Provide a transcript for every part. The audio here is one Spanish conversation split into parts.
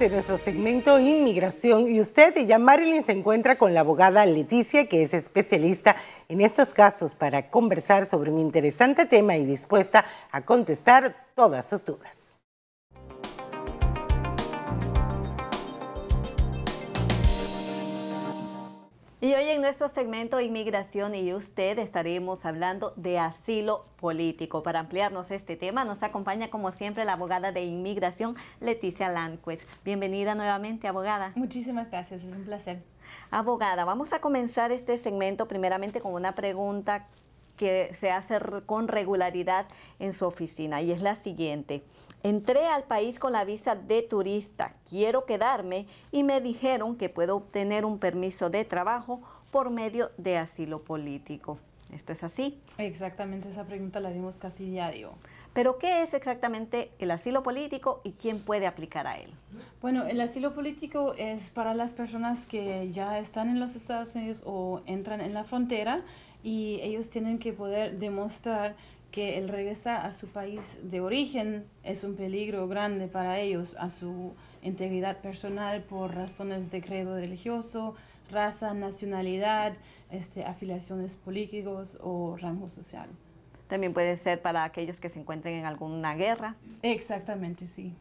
de nuestro segmento Inmigración y usted y ya Marilyn se encuentra con la abogada Leticia, que es especialista en estos casos para conversar sobre un interesante tema y dispuesta a contestar todas sus dudas. Y hoy en nuestro segmento Inmigración y usted estaremos hablando de asilo político. Para ampliarnos este tema nos acompaña como siempre la abogada de Inmigración, Leticia Lanquez. Bienvenida nuevamente, abogada. Muchísimas gracias, es un placer. Abogada, vamos a comenzar este segmento primeramente con una pregunta que se hace con regularidad en su oficina y es la siguiente. Entré al país con la visa de turista, quiero quedarme y me dijeron que puedo obtener un permiso de trabajo por medio de asilo político. ¿Esto es así? Exactamente, esa pregunta la vimos casi diario. Pero ¿qué es exactamente el asilo político y quién puede aplicar a él? Bueno, el asilo político es para las personas que ya están en los Estados Unidos o entran en la frontera y ellos tienen que poder demostrar que el regresar a su país de origen es un peligro grande para ellos, a su integridad personal por razones de credo religioso, raza, nacionalidad, este, afiliaciones políticos o rango social también puede ser para aquellos que se encuentren en alguna guerra. Exactamente, sí.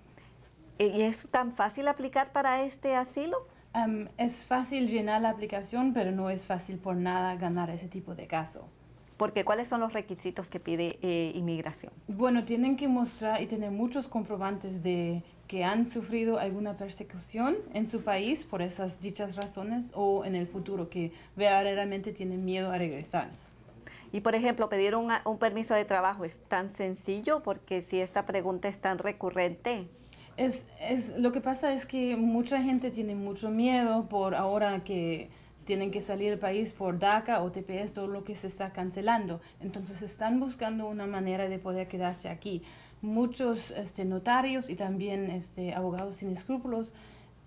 ¿Y es tan fácil aplicar para este asilo? es fácil llenar la aplicación, pero no es fácil por nada ganar ese tipo de caso. Porque ¿cuáles son los requisitos que pide eh, inmigración? Bueno, tienen que mostrar y tener muchos comprobantes de que han sufrido alguna persecución en su país por esas dichas razones o en el futuro que verdaderamente tienen miedo a regresar. Y por ejemplo, pedir un, permiso de trabajo es tan sencillo porque si esta pregunta es tan recurrente, es, es, lo que pasa es que mucha gente tiene mucho miedo por ahora que tienen que salir del país por DACA o TPS, todo lo que se está cancelando. Entonces están buscando una manera de poder quedarse aquí. Muchos este, notarios y también este, abogados sin escrúpulos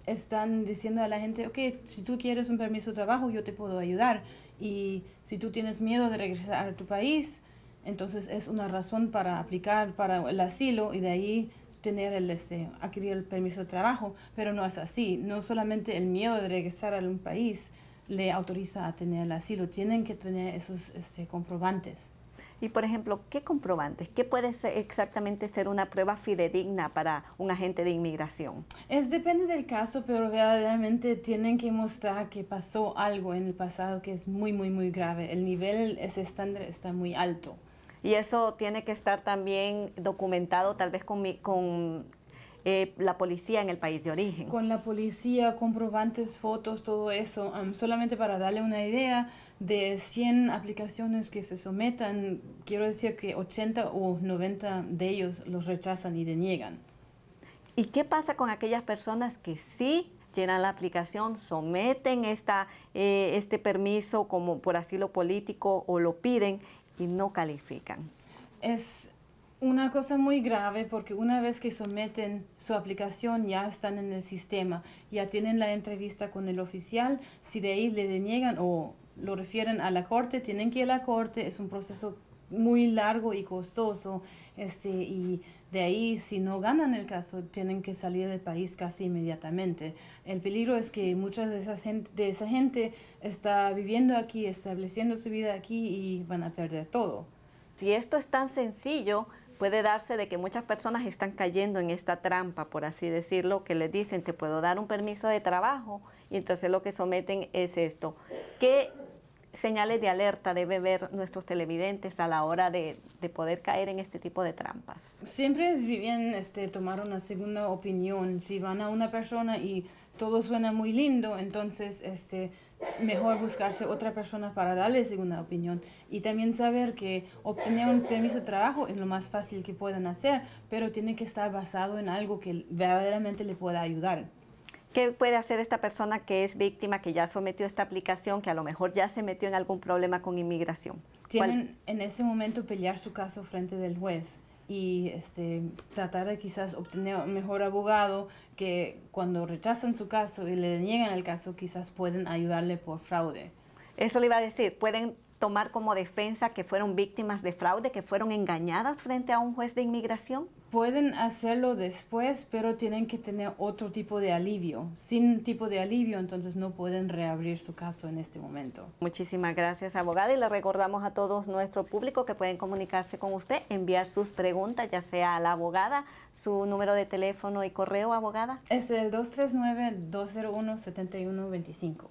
están diciendo a la gente, ok, si tú quieres un permiso de trabajo, yo te puedo ayudar. Y si tú tienes miedo de regresar a tu país, entonces es una razón para aplicar para el asilo y de ahí tener el, este, adquirir el permiso de trabajo. Pero no es así. No solamente el miedo de regresar a un país le autoriza a tener el asilo. Tienen que tener esos este, comprobantes. Y por ejemplo, ¿qué comprobantes? ¿Qué puede ser exactamente ser una prueba fidedigna para un agente de inmigración? Es depende del caso, pero verdaderamente tienen que mostrar que pasó algo en el pasado que es muy, muy, muy grave. El nivel, ese estándar está muy alto. Y eso tiene que estar también documentado tal vez con, con eh, la policía en el país de origen. Con la policía, comprobantes, fotos, todo eso, solamente para darle una idea, de 100 aplicaciones que se sometan, quiero decir que 80 o 90 de ellos los rechazan y deniegan. ¿Y qué pasa con aquellas personas que sí llenan la aplicación, someten esta, eh, este permiso como por asilo político o lo piden y no califican? Es una cosa muy grave porque una vez que someten su aplicación ya están en el sistema, ya tienen la entrevista con el oficial, si de ahí le deniegan o lo refieren a la corte, tienen que ir a la corte, es un proceso muy largo y costoso, este, y de ahí si no ganan el caso tienen que salir del país casi inmediatamente. El peligro es que mucha de de esa gente está viviendo aquí, estableciendo su vida aquí y van a perder todo. Si esto es tan sencillo, puede darse de que muchas personas están cayendo en esta trampa, por así decirlo, que les dicen, te puedo dar un permiso de trabajo, y entonces lo que someten es esto. ¿Qué señales de alerta debe ver nuestros televidentes a la hora de, de poder caer en este tipo de trampas? Siempre es bien este, tomar una segunda opinión. Si van a una persona y todo suena muy lindo, entonces... este mejor buscarse otra persona para darle segunda opinión y también saber que obtener un permiso de trabajo es lo más fácil que puedan hacer, pero tiene que estar basado en algo que verdaderamente le pueda ayudar. ¿Qué puede hacer esta persona que es víctima, que ya sometió esta aplicación, que a lo mejor ya se metió en algún problema con inmigración? Tienen en ese momento pelear su caso frente del juez y este, tratar de quizás obtener un mejor abogado que cuando rechazan su caso y le deniegan el caso, quizás pueden ayudarle por fraude. Eso le iba a decir, pueden tomar como defensa que fueron víctimas de fraude, que fueron engañadas frente a un juez de inmigración? Pueden hacerlo después, pero tienen que tener otro tipo de alivio. Sin tipo de alivio, entonces no pueden reabrir su caso en este momento. Muchísimas gracias, abogada. Y le recordamos a todos nuestro público que pueden comunicarse con usted, enviar sus preguntas, ya sea a la abogada, su número de teléfono y correo, abogada. Es el 239-201-7125.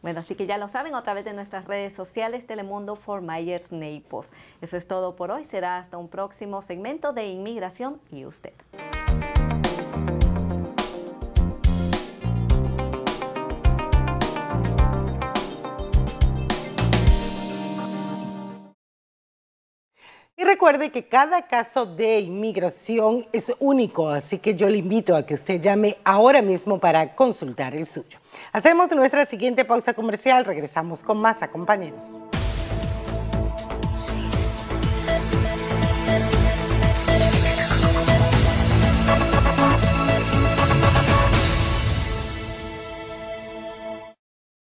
Bueno, así que ya lo saben, otra vez de nuestras redes sociales, Telemundo for Myers Naples. Eso es todo por hoy. Será hasta un próximo segmento de Inmigración y usted. Recuerde que cada caso de inmigración es único, así que yo le invito a que usted llame ahora mismo para consultar el suyo. Hacemos nuestra siguiente pausa comercial, regresamos con más, acompáñenos.